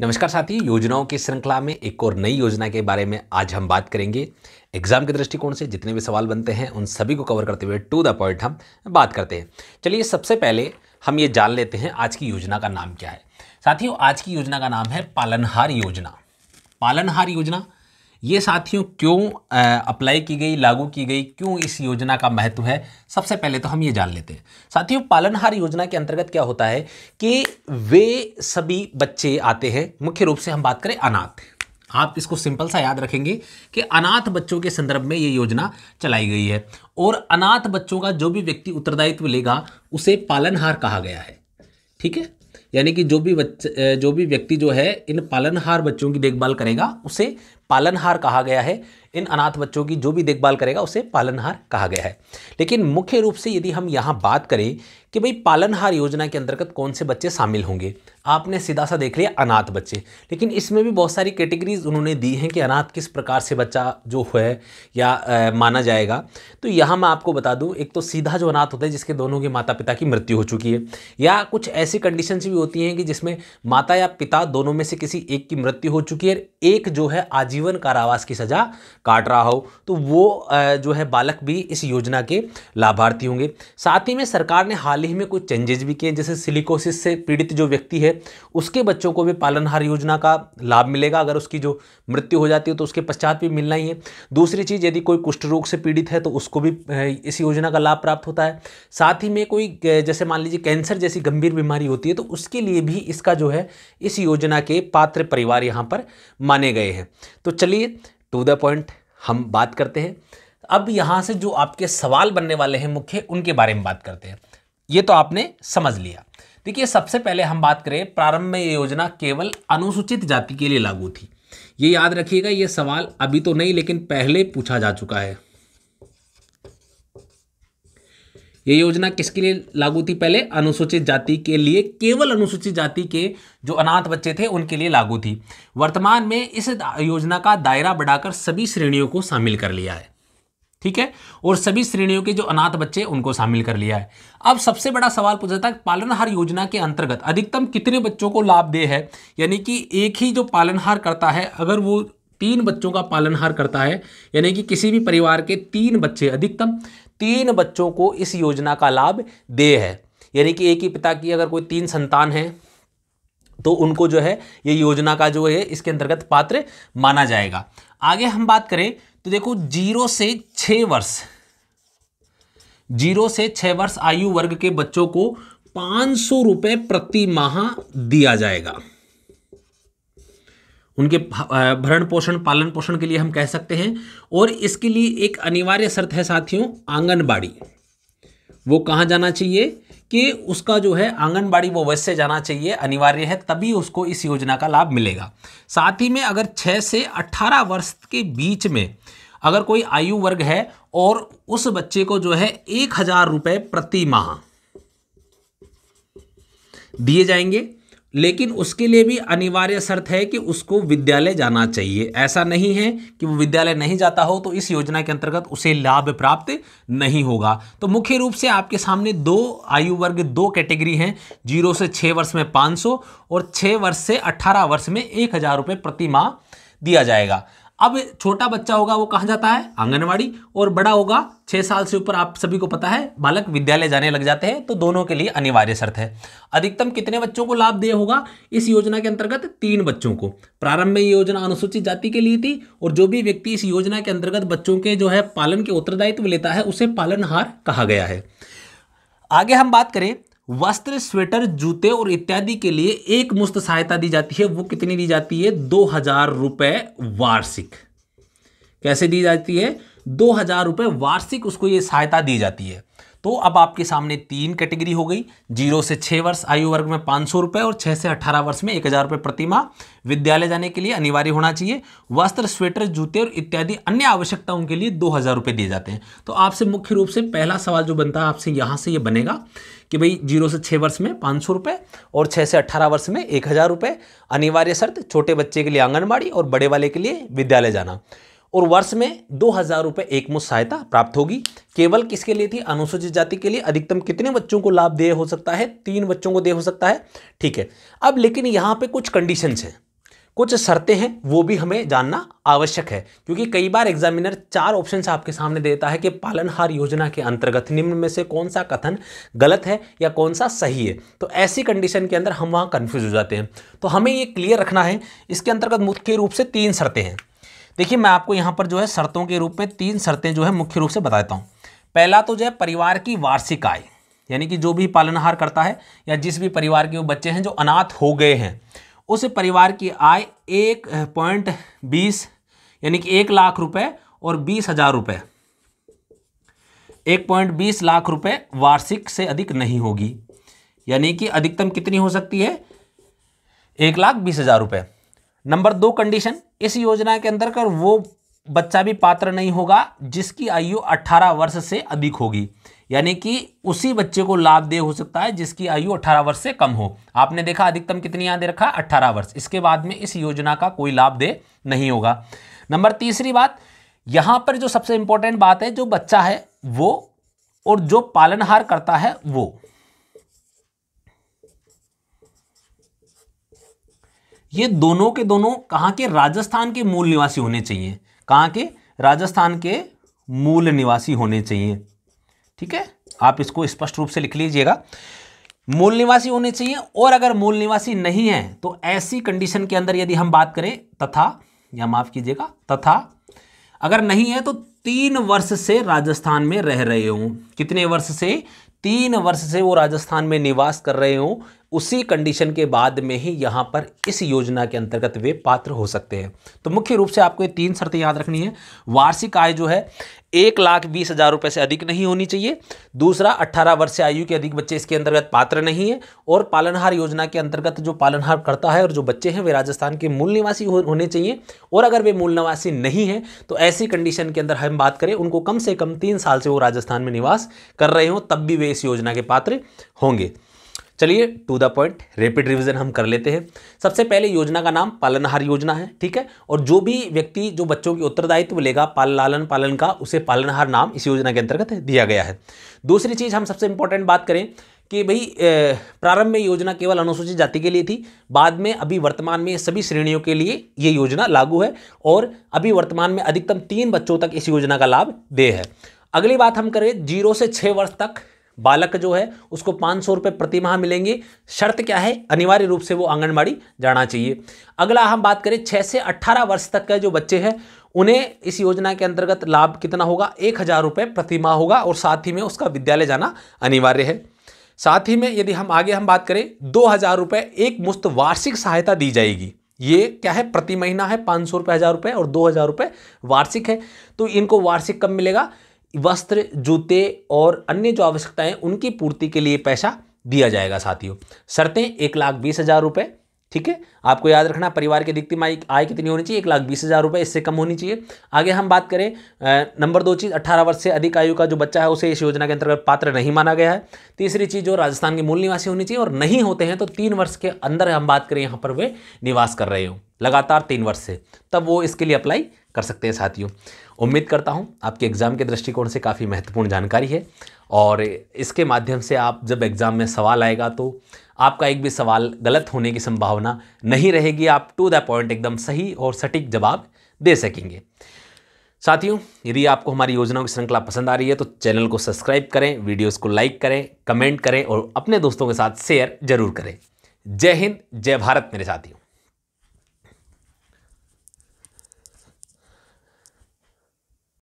नमस्कार साथी योजनाओं की श्रृंखला में एक और नई योजना के बारे में आज हम बात करेंगे एग्जाम के दृष्टिकोण से जितने भी सवाल बनते हैं उन सभी को कवर करते हुए टू द पॉइंट हम बात करते हैं चलिए सबसे पहले हम ये जान लेते हैं आज की योजना का नाम क्या है साथियों आज की योजना का नाम है पालनहार योजना पालनहार योजना ये साथियों क्यों अप्लाई की गई लागू की गई क्यों इस योजना का महत्व है सबसे पहले तो हम ये जान लेते हैं साथियों पालनहार योजना के अंतर्गत क्या होता है कि वे सभी बच्चे आते हैं मुख्य रूप से हम बात करें अनाथ आप इसको सिंपल सा याद रखेंगे कि अनाथ बच्चों के संदर्भ में ये योजना चलाई गई है और अनाथ बच्चों का जो भी व्यक्ति उत्तरदायित्व लेगा उसे पालनहार कहा गया है ठीक है यानी कि जो भी बच्चे जो भी व्यक्ति जो है इन पालनहार बच्चों की देखभाल करेगा उसे पालनहार कहा गया है इन अनाथ बच्चों की जो भी देखभाल करेगा उसे पालनहार कहा गया है लेकिन मुख्य रूप से यदि हम यहाँ बात करें कि भाई पालनहार योजना के अंतर्गत कौन से बच्चे शामिल होंगे आपने सीधा सा देख लिया अनाथ बच्चे लेकिन इसमें भी बहुत सारी कैटेगरीज उन्होंने दी हैं कि अनाथ किस प्रकार से बच्चा जो है या आ, माना जाएगा तो यहाँ मैं आपको बता दूँ एक तो सीधा जो अनाथ होता है जिसके दोनों के माता पिता की मृत्यु हो चुकी है या कुछ ऐसी कंडीशन भी होती हैं कि जिसमें माता या पिता दोनों में से किसी एक की मृत्यु हो चुकी है एक जो है आजीवन कारावास की सज़ा काट रहा हो तो वो जो है बालक भी इस योजना के लाभार्थी होंगे साथ ही में सरकार ने हाल ही में कुछ चेंजेज भी किए जैसे सिलिकोसिस से पीड़ित जो व्यक्ति है उसके बच्चों को भी पालनहार योजना का लाभ मिलेगा अगर उसकी जो मृत्यु हो जाती है तो उसके पश्चात भी मिलना ही है दूसरी चीज़ यदि कोई कुष्ठ रोग से पीड़ित है तो उसको भी इस योजना का लाभ प्राप्त होता है साथ ही में कोई जैसे मान लीजिए कैंसर जैसी गंभीर बीमारी होती है तो उसके लिए भी इसका जो है इस योजना के पात्र परिवार यहाँ पर माने गए हैं तो चलिए टू द पॉइंट हम बात करते हैं अब यहाँ से जो आपके सवाल बनने वाले हैं मुख्य उनके बारे में बात करते हैं ये तो आपने समझ लिया देखिए सबसे पहले हम बात करें प्रारंभ में ये योजना केवल अनुसूचित जाति के लिए लागू थी ये याद रखिएगा ये सवाल अभी तो नहीं लेकिन पहले पूछा जा चुका है ये योजना किसके लिए लागू थी पहले अनुसूचित जाति के लिए केवल अनुसूचित जाति के जो अनाथ बच्चे थे उनके लिए लागू थी वर्तमान में इस योजना का दायरा बढ़ाकर सभी श्रेणियों को शामिल कर लिया है ठीक है और सभी श्रेणियों के जो अनाथ बच्चे उनको शामिल कर लिया है अब सबसे बड़ा सवाल पूछा था पालनहार योजना के अंतर्गत अधिकतम कितने बच्चों को लाभ दे है यानी कि एक ही जो पालनहार करता है अगर वो तीन बच्चों का पालनहार करता है यानी कि किसी भी परिवार के तीन बच्चे अधिकतम तीन बच्चों को इस योजना का लाभ दे है यानी कि एक ही पिता की अगर कोई तीन संतान है तो उनको जो है ये योजना का जो है इसके अंतर्गत पात्र माना जाएगा आगे हम बात करें तो देखो जीरो से छ वर्ष जीरो से छह वर्ष आयु वर्ग के बच्चों को पांच सौ रुपए प्रति माह दिया जाएगा उनके भरण पोषण पालन पोषण के लिए हम कह सकते हैं और इसके लिए एक अनिवार्य शर्त है साथियों आंगनबाड़ी वो कहाँ जाना चाहिए कि उसका जो है आंगनबाड़ी वो अवश्य जाना चाहिए अनिवार्य है तभी उसको इस योजना का लाभ मिलेगा साथ ही में अगर 6 से 18 वर्ष के बीच में अगर कोई आयु वर्ग है और उस बच्चे को जो है एक हज़ार रुपये प्रति माह दिए जाएंगे लेकिन उसके लिए भी अनिवार्य शर्त है कि उसको विद्यालय जाना चाहिए ऐसा नहीं है कि वो विद्यालय नहीं जाता हो तो इस योजना के अंतर्गत उसे लाभ प्राप्त नहीं होगा तो मुख्य रूप से आपके सामने दो आयु वर्ग दो कैटेगरी हैं जीरो से छः वर्ष में 500 और छः वर्ष से 18 वर्ष में एक हज़ार रुपये प्रति माह दिया जाएगा अब छोटा बच्चा होगा वो कहाँ जाता है आंगनवाड़ी और बड़ा होगा छः साल से ऊपर आप सभी को पता है बालक विद्यालय जाने लग जाते हैं तो दोनों के लिए अनिवार्य शर्त है अधिकतम कितने बच्चों को लाभ दिया होगा इस योजना के अंतर्गत तीन बच्चों को प्रारंभ में ये योजना अनुसूचित जाति के लिए थी और जो भी व्यक्ति इस योजना के अंतर्गत बच्चों के जो है पालन के उत्तरदायित्व लेता है उसे पालनहार कहा गया है आगे हम बात करें वस्त्र स्वेटर जूते और इत्यादि के लिए एक मुश्त सहायता दी जाती है वो कितनी दी जाती है दो हजार रुपये वार्षिक कैसे दी जाती है दो हजार रुपये वार्षिक उसको ये सहायता दी जाती है तो अब आपके सामने तीन कैटेगरी हो गई जीरो से छः वर्ष आयु वर्ग में पाँच सौ रुपये और छः से अठारह वर्ष में एक हज़ार रुपये प्रतिमा विद्यालय जाने के लिए अनिवार्य होना चाहिए वस्त्र स्वेटर जूते और इत्यादि अन्य आवश्यकताओं के लिए दो हज़ार रुपये दिए जाते हैं तो आपसे मुख्य रूप से पहला सवाल जो बनता है आपसे यहाँ से ये यह बनेगा कि भाई जीरो से छः वर्ष में पाँच सौ रुपये और छः से अट्ठारह वर्ष में एक हज़ार रुपये अनिवार्य शर्त छोटे बच्चे के लिए आंगनबाड़ी और बड़े वाले के लिए विद्यालय जाना और वर्ष में दो हजार रुपये एक सहायता प्राप्त होगी केवल किसके लिए थी अनुसूचित जाति के लिए अधिकतम कितने बच्चों को लाभ दे हो सकता है तीन बच्चों को दे हो सकता है ठीक है अब लेकिन यहाँ पे कुछ कंडीशंस हैं कुछ शर्तें हैं वो भी हमें जानना आवश्यक है क्योंकि कई बार एग्जामिनर चार ऑप्शन आपके सामने देता है कि पालनहार योजना के अंतर्गत निम्न में से कौन सा कथन गलत है या कौन सा सही है तो ऐसी कंडीशन के अंदर हम वहाँ कन्फ्यूज हो जाते हैं तो हमें ये क्लियर रखना है इसके अंतर्गत मुख्य रूप से तीन शर्तें हैं देखिए मैं आपको यहाँ पर जो है शर्तों के रूप में तीन शर्तें जो है मुख्य रूप से बताता हूँ पहला तो जो है परिवार की वार्षिक आय यानी कि जो भी पालनहार करता है या जिस भी परिवार के वो बच्चे हैं जो अनाथ हो गए हैं उस परिवार की आय एक पॉइंट बीस यानी कि एक लाख रुपए और बीस हजार रुपये एक पॉइंट बीस लाख रुपए वार्षिक से अधिक नहीं होगी यानी कि अधिकतम कितनी हो सकती है एक लाख बीस हजार रुपये नंबर दो कंडीशन इस योजना के अंदर कर वो बच्चा भी पात्र नहीं होगा जिसकी आयु 18 वर्ष से अधिक होगी यानी कि उसी बच्चे को लाभ दे हो सकता है जिसकी आयु 18 वर्ष से कम हो आपने देखा अधिकतम कितनी याद रखा 18 वर्ष इसके बाद में इस योजना का कोई लाभ दे नहीं होगा नंबर तीसरी बात यहाँ पर जो सबसे इंपॉर्टेंट बात है जो बच्चा है वो और जो पालनहार करता है वो ये दोनों के दोनों कहाँ के राजस्थान के मूल निवासी होने चाहिए कहाँ के राजस्थान के मूल निवासी होने चाहिए ठीक है आप इसको स्पष्ट रूप से लिख लीजिएगा मूल निवासी होने चाहिए और अगर मूल निवासी नहीं है तो ऐसी कंडीशन के अंदर यदि हम बात करें तथा या माफ कीजिएगा तथा अगर नहीं है तो तीन वर्ष से राजस्थान में रह रहे हों कितने वर्ष से तीन वर्ष से वो राजस्थान में निवास कर रहे हों उसी कंडीशन के बाद में ही यहाँ पर इस योजना के अंतर्गत वे पात्र हो सकते हैं तो मुख्य रूप से आपको ये तीन शर्तें याद रखनी है वार्षिक आय जो है एक लाख बीस हज़ार रुपये से अधिक नहीं होनी चाहिए दूसरा अट्ठारह वर्ष से आयु के अधिक बच्चे इसके अंतर्गत पात्र नहीं है और पालनहार योजना के अंतर्गत जो पालनहार करता है और जो बच्चे हैं वे राजस्थान के मूल निवासी हो, होने चाहिए और अगर वे मूल निवासी नहीं हैं तो ऐसी कंडीशन के अंदर हम बात करें उनको कम से कम तीन साल से वो राजस्थान में निवास कर रहे हों तब भी वे इस योजना के पात्र होंगे चलिए to the point rapid revision हम कर लेते हैं सबसे पहले योजना का नाम पालनहार योजना है ठीक है और जो भी व्यक्ति जो बच्चों की उत्तरदायित्व लेगा पाल लालन पालन का उसे पालनहार नाम इस योजना के अंतर्गत दिया गया है दूसरी चीज़ हम सबसे इंपॉर्टेंट बात करें कि भाई प्रारंभ में योजना केवल अनुसूचित जाति के लिए थी बाद में अभी वर्तमान में सभी श्रेणियों के लिए ये योजना लागू है और अभी वर्तमान में अधिकतम तीन बच्चों तक इस योजना का लाभ दे है अगली बात हम करें जीरो से छः वर्ष तक बालक जो है उसको पाँच सौ रुपये प्रतिमाह मिलेंगे शर्त क्या है अनिवार्य रूप से वो आंगनबाड़ी जाना चाहिए अगला हम बात करें छः से अट्ठारह वर्ष तक के जो बच्चे हैं उन्हें इस योजना के अंतर्गत लाभ कितना होगा एक हज़ार रुपये प्रतिमाह होगा और साथ ही में उसका विद्यालय जाना अनिवार्य है साथ ही में यदि हम आगे हम बात करें दो हज़ार रुपये एक मुफ्त वार्षिक सहायता दी जाएगी ये क्या है प्रति महीना है पाँच सौ रुपये हज़ार रुपये और दो हज़ार रुपये वार्षिक है तो इनको वार्षिक कब मिलेगा वस्त्र जूते और अन्य जो आवश्यकताएं उनकी पूर्ति के लिए पैसा दिया जाएगा साथियों शर्तें एक लाख बीस हज़ार रुपये ठीक है आपको याद रखना परिवार के अधिकतम आय आय कितनी होनी चाहिए एक लाख बीस हज़ार रुपये इससे कम होनी चाहिए आगे हम बात करें नंबर दो चीज़ अट्ठारह वर्ष से अधिक आयु का जो बच्चा है उसे इस योजना के अंतर्गत पात्र नहीं माना गया है तीसरी चीज़ जो राजस्थान के मूल निवासी होनी चाहिए और नहीं होते हैं तो तीन वर्ष के अंदर हम बात करें यहाँ पर वे निवास कर रहे हो लगातार तीन वर्ष से तब वो इसके लिए अप्लाई कर सकते हैं साथियों उम्मीद करता हूँ आपके एग्ज़ाम के दृष्टिकोण से काफ़ी महत्वपूर्ण जानकारी है और इसके माध्यम से आप जब एग्ज़ाम में सवाल आएगा तो आपका एक भी सवाल गलत होने की संभावना नहीं रहेगी आप टू द पॉइंट एकदम सही और सटीक जवाब दे सकेंगे साथियों यदि आपको हमारी योजनाओं की श्रृंखला पसंद आ रही है तो चैनल को सब्सक्राइब करें वीडियोस को लाइक करें कमेंट करें और अपने दोस्तों के साथ शेयर जरूर करें जय हिंद जय भारत मेरे साथियों